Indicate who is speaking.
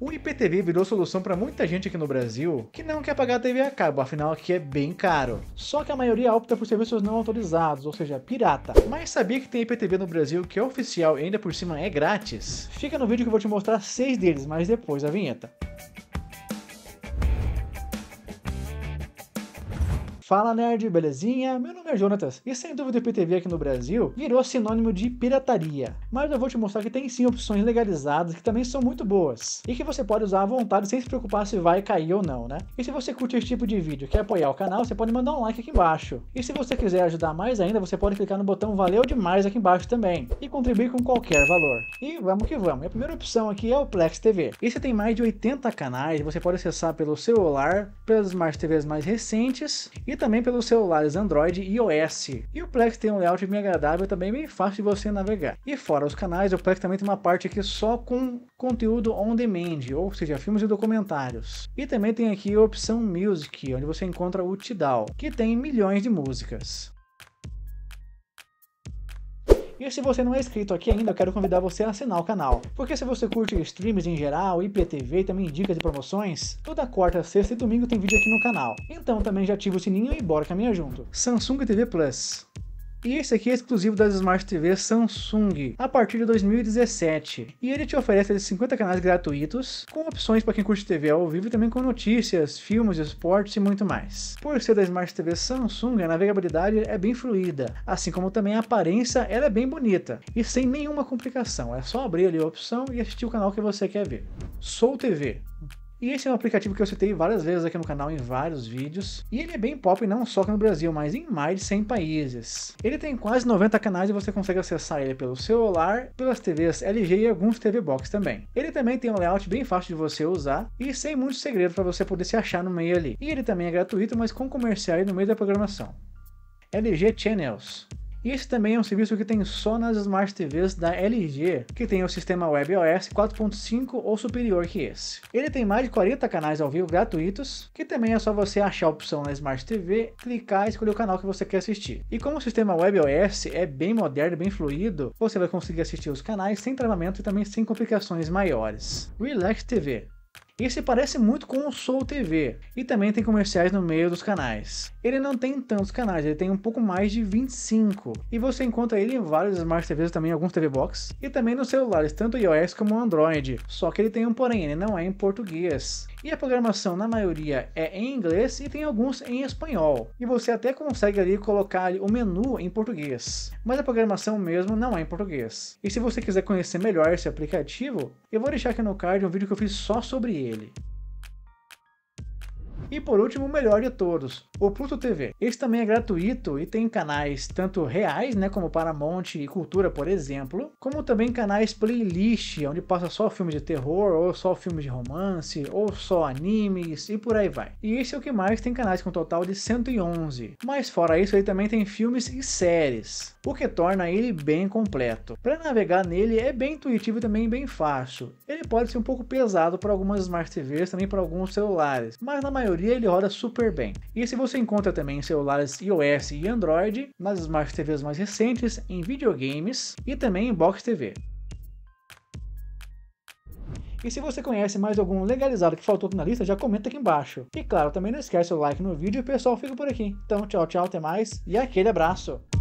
Speaker 1: O IPTV virou solução para muita gente aqui no Brasil que não quer pagar a TV a cabo, afinal aqui é bem caro. Só que a maioria opta por serviços não autorizados, ou seja, pirata. Mas sabia que tem IPTV no Brasil que é oficial e ainda por cima é grátis? Fica no vídeo que eu vou te mostrar seis deles, mas depois da vinheta. Fala nerd, belezinha? Meu nome é Jonatas e sem dúvida o IPTV aqui no Brasil virou sinônimo de pirataria. Mas eu vou te mostrar que tem sim opções legalizadas que também são muito boas e que você pode usar à vontade sem se preocupar se vai cair ou não, né? E se você curte esse tipo de vídeo e quer apoiar o canal, você pode mandar um like aqui embaixo. E se você quiser ajudar mais ainda, você pode clicar no botão valeu demais aqui embaixo também e contribuir com qualquer valor. E vamos que vamos. A primeira opção aqui é o Plex TV. Esse tem mais de 80 canais, você pode acessar pelo celular, pelas smart TVs mais recentes e e também pelos celulares Android e iOS. E o Plex tem um layout bem agradável também bem fácil de você navegar. E fora os canais, o Plex também tem uma parte aqui só com conteúdo on demand, ou seja, filmes e documentários. E também tem aqui a opção Music, onde você encontra o Tidal, que tem milhões de músicas. E se você não é inscrito aqui ainda, eu quero convidar você a assinar o canal. Porque se você curte streams em geral, IPTV e também dicas e promoções, toda quarta, sexta e domingo tem vídeo aqui no canal. Então também já ativa o sininho e bora caminhar junto. Samsung TV Plus. E esse aqui é exclusivo das Smart TVs Samsung, a partir de 2017. E ele te oferece 50 canais gratuitos, com opções para quem curte TV ao vivo e também com notícias, filmes, esportes e muito mais. Por ser da Smart TV Samsung, a navegabilidade é bem fluida, assim como também a aparência ela é bem bonita, e sem nenhuma complicação, é só abrir ali a opção e assistir o canal que você quer ver. Sou TV. E esse é um aplicativo que eu citei várias vezes aqui no canal em vários vídeos, e ele é bem pop não só aqui no Brasil, mas em mais de 100 países. Ele tem quase 90 canais e você consegue acessar ele pelo celular, pelas TVs LG e alguns TV Box também. Ele também tem um layout bem fácil de você usar e sem muito segredo para você poder se achar no meio ali. E ele também é gratuito, mas com comercial no meio da programação. LG Channels e esse também é um serviço que tem só nas Smart TVs da LG, que tem o sistema WebOS 4.5 ou superior que esse. Ele tem mais de 40 canais ao vivo gratuitos, que também é só você achar a opção na Smart TV, clicar e escolher o canal que você quer assistir. E como o sistema WebOS é bem moderno, bem fluido, você vai conseguir assistir os canais sem travamento e também sem complicações maiores. Relax TV esse parece muito com o Soul TV. E também tem comerciais no meio dos canais. Ele não tem tantos canais, ele tem um pouco mais de 25. E você encontra ele em vários Smart TVs também, alguns TV Box, e também nos celulares, tanto iOS como Android. Só que ele tem um porém, ele não é em português. E a programação na maioria é em inglês e tem alguns em espanhol. E você até consegue ali colocar o menu em português. Mas a programação mesmo não é em português. E se você quiser conhecer melhor esse aplicativo, eu vou deixar aqui no card um vídeo que eu fiz só sobre ele ele. E por último, o melhor de todos, o Pluto TV. Esse também é gratuito e tem canais tanto reais, né, como Paramount e Cultura, por exemplo, como também canais playlist, onde passa só filme de terror, ou só filme de romance, ou só animes e por aí vai. E esse é o que mais tem canais com um total de 111. Mas fora isso, ele também tem filmes e séries, o que torna ele bem completo. Para navegar nele é bem intuitivo e também bem fácil. Ele pode ser um pouco pesado para algumas smart TVs, também para alguns celulares, mas na maioria maioria ele roda super bem. E se você encontra também em celulares iOS e Android, nas Smart TVs mais recentes, em videogames e também em Box TV. E se você conhece mais algum legalizado que faltou aqui na lista, já comenta aqui embaixo. E claro, também não esquece o like no vídeo e o pessoal fica por aqui. Então tchau, tchau, até mais e aquele abraço!